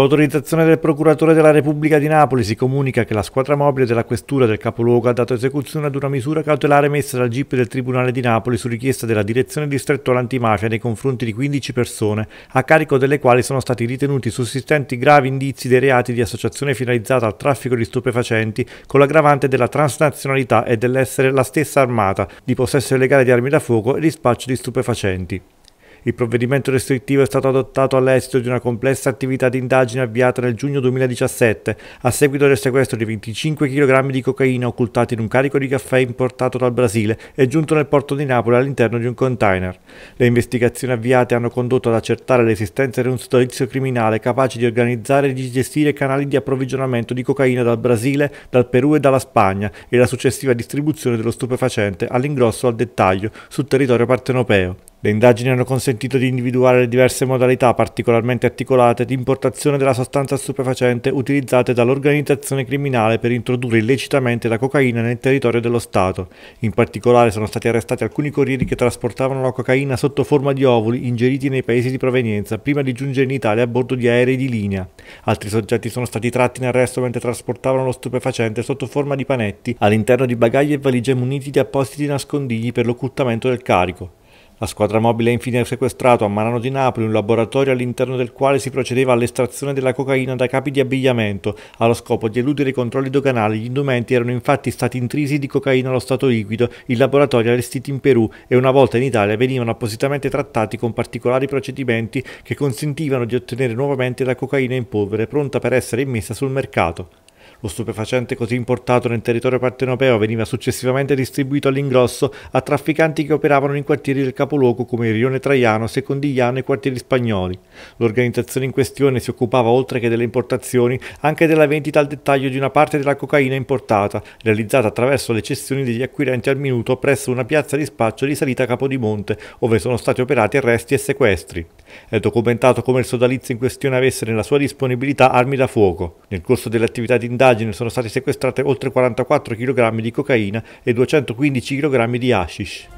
autorizzazione del procuratore della Repubblica di Napoli si comunica che la squadra mobile della questura del capoluogo ha dato esecuzione ad una misura cautelare messa dal GIP del Tribunale di Napoli su richiesta della direzione distrettuale antimafia nei confronti di 15 persone, a carico delle quali sono stati ritenuti sussistenti gravi indizi dei reati di associazione finalizzata al traffico di stupefacenti con l'aggravante della transnazionalità e dell'essere la stessa armata, di possesso illegale di armi da fuoco e di spaccio di stupefacenti. Il provvedimento restrittivo è stato adottato all'esito di una complessa attività di indagine avviata nel giugno 2017 a seguito del sequestro di 25 kg di cocaina occultati in un carico di caffè importato dal Brasile e giunto nel porto di Napoli all'interno di un container. Le investigazioni avviate hanno condotto ad accertare l'esistenza di un sodalizio criminale capace di organizzare e di gestire canali di approvvigionamento di cocaina dal Brasile, dal Perù e dalla Spagna e la successiva distribuzione dello stupefacente all'ingrosso al dettaglio sul territorio partenopeo. Le indagini hanno consentito di individuare le diverse modalità particolarmente articolate di importazione della sostanza stupefacente utilizzate dall'organizzazione criminale per introdurre illecitamente la cocaina nel territorio dello Stato. In particolare sono stati arrestati alcuni corrieri che trasportavano la cocaina sotto forma di ovuli ingeriti nei paesi di provenienza prima di giungere in Italia a bordo di aerei di linea. Altri soggetti sono stati tratti in arresto mentre trasportavano lo stupefacente sotto forma di panetti all'interno di bagagli e valigie muniti di appositi nascondigli per l'occultamento del carico. La squadra mobile ha infine sequestrato a Marano di Napoli un laboratorio all'interno del quale si procedeva all'estrazione della cocaina da capi di abbigliamento. Allo scopo di eludere i controlli doganali, gli indumenti erano infatti stati intrisi di cocaina allo stato liquido, il laboratorio allestiti in Perù e una volta in Italia venivano appositamente trattati con particolari procedimenti che consentivano di ottenere nuovamente la cocaina in polvere pronta per essere immessa sul mercato. Lo stupefacente così importato nel territorio partenopeo veniva successivamente distribuito all'ingrosso a trafficanti che operavano in quartieri del capoluogo come il Rione Traiano, Secondigliano e quartieri spagnoli. L'organizzazione in questione si occupava oltre che delle importazioni anche della vendita al dettaglio di una parte della cocaina importata, realizzata attraverso le cessioni degli acquirenti al minuto presso una piazza di spaccio risalita a Capodimonte, dove sono stati operati arresti e sequestri. È documentato come il sodalizio in questione avesse nella sua disponibilità armi da fuoco. Nel corso delle attività di indagini sono stati sequestrate oltre 44 kg di cocaina e 215 kg di hashish.